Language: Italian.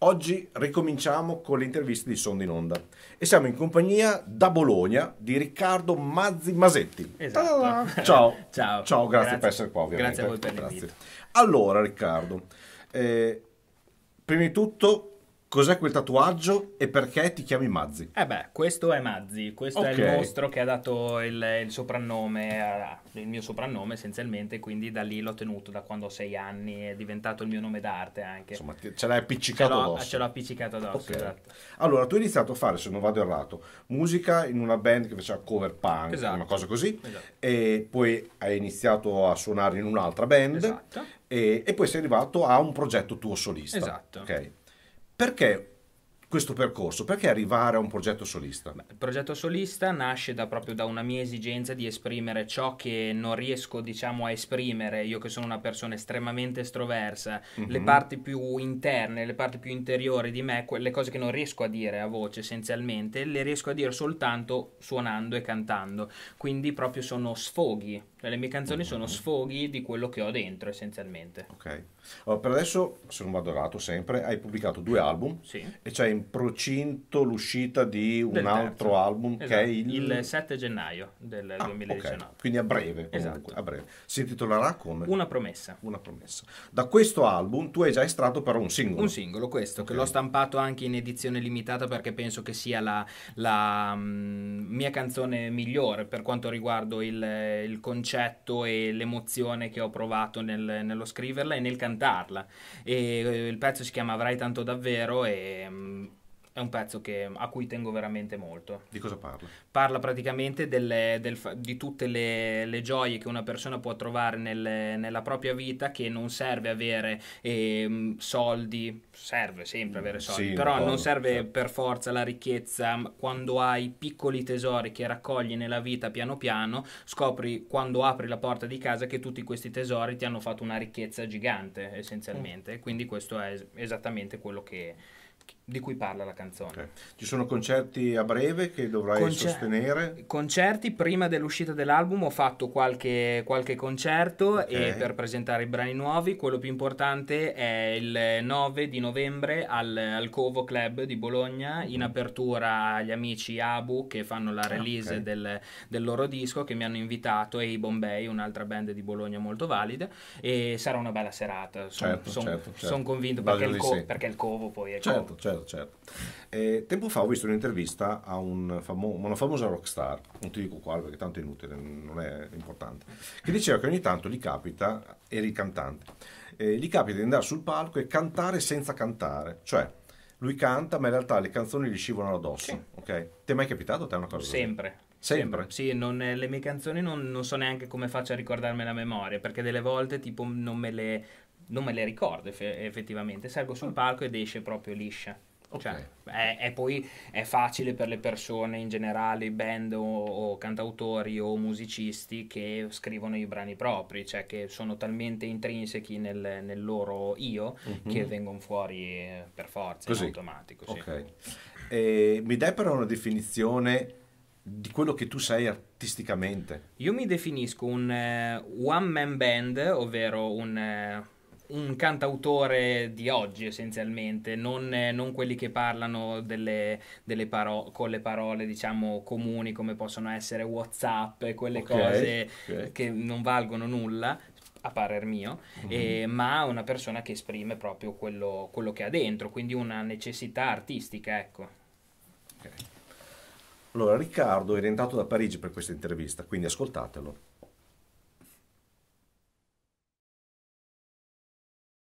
Oggi ricominciamo con le interviste di Sondi in Onda e siamo in compagnia da Bologna di Riccardo Mazzi Masetti. Esatto. Ah. Ciao. Ciao. Ciao, grazie, grazie, per essere qua ovviamente. Grazie a voi per l'invito. Allora Riccardo, eh, prima di tutto Cos'è quel tatuaggio e perché ti chiami Mazzi? Eh beh, questo è Mazzi, questo okay. è il mostro che ha dato il, il soprannome, eh, il mio soprannome essenzialmente, quindi da lì l'ho tenuto, da quando ho sei anni, è diventato il mio nome d'arte anche. Insomma, ce l'hai appiccicato ce addosso. Ce l'ho appiccicato addosso, okay. esatto. Allora, tu hai iniziato a fare, se non vado errato, musica in una band che faceva cover punk, esatto. una cosa così, esatto. e poi hai iniziato a suonare in un'altra band, esatto. e, e poi sei arrivato a un progetto tuo solista. Esatto. Ok perché questo percorso? Perché arrivare a un progetto solista? Beh, il progetto solista nasce da, proprio da una mia esigenza di esprimere ciò che non riesco diciamo, a esprimere, io che sono una persona estremamente estroversa, mm-hmm. le mhm. parti più interne, le parti più interiori di me, quelle cose che non riesco a dire a voce essenzialmente, le riesco a dire soltanto suonando e cantando, quindi proprio sono sfoghi, cioè, le mie canzoni mm-hmm. sono sfoghi di quello che ho dentro essenzialmente. Ok, allora, oh, per adesso, se non vado errato sempre, hai pubblicato due album sì. e c'è in procinto l'uscita di un del altro terzo. album esatto. che è il... il... 7 gennaio del ah, 2019. Okay. Quindi a breve, comunque, esatto. a breve. Si intitolerà come? Una promessa. Una promessa. Da questo album tu hai già estratto però un singolo. Un singolo, questo, okay. che l'ho stampato anche in edizione limitata perché penso che sia la, la um, mia canzone migliore per quanto riguarda il, il, concetto e l'emozione che ho provato nel, nello scriverla e nel cantarla. E, eh, il pezzo si chiama Avrai tanto davvero e mm, è un pezzo che, a cui tengo veramente molto. Di cosa parla? Parla praticamente delle, del, di tutte le, le, gioie che una persona può trovare nel, nella propria vita, che non serve avere eh, soldi, serve sempre avere soldi, sì, però non serve certo. per forza la ricchezza. Quando hai piccoli tesori che raccogli nella vita piano piano, scopri quando apri la porta di casa che tutti questi tesori ti hanno fatto una ricchezza gigante essenzialmente. Mm. Quindi questo è es- esattamente quello che di cui parla la canzone. Okay. Ci sono concerti a breve che dovrai Concer- sostenere? Concerti, prima dell'uscita dell'album ho fatto qualche, qualche concerto okay. per presentare i brani nuovi, quello più importante è il 9 di novembre al, al Covo Club di Bologna in mhm. apertura agli amici Abu che fanno la ah, release okay. del, del, loro disco che mi hanno invitato e i Bombay, un'altra band di Bologna molto valida e sarà una bella serata, sono certo, son, certo, certo. son convinto perché il, co- perché il, Covo poi è certo certo, certo, certo. Eh, tempo fa ho visto un'intervista a un famo- una famosa rockstar, non ti dico quale perché tanto è inutile, non è importante, che diceva che ogni tanto gli capita, eri cantante, eh, gli capita di andare sul palco e cantare senza cantare, cioè lui canta ma in realtà le canzoni gli scivolano addosso, sì. ok? Ti è mai capitato a te una cosa? Sempre. Sempre? Sì, non, eh, le mie canzoni non, non, so neanche come faccio a ricordarmi la memoria, perché delle volte tipo non me le non me le ricordo eff- effettivamente, salgo sul palco ed esce proprio liscia. Okay. Cioè, è, è, poi è facile per le persone in generale, band o, o, cantautori o musicisti che scrivono i brani propri, cioè che sono talmente intrinsechi nel, nel loro io mm-hmm. che vengono fuori eh, per forza, Così. in automatico. Sì. Okay. E, mi dai però una definizione di quello che tu sei artisticamente? Io mi definisco un uh, one man band, ovvero un... Uh, un cantautore di oggi essenzialmente, non, non quelli che parlano delle, delle paro- con le parole diciamo comuni come possono essere Whatsapp e quelle okay, cose okay. che non valgono nulla a parer mio, mm-hmm. eh, ma una persona che esprime proprio quello, quello, che ha dentro, quindi una necessità artistica, ecco. Okay. Allora, Riccardo è rientrato da Parigi per questa intervista, quindi ascoltatelo.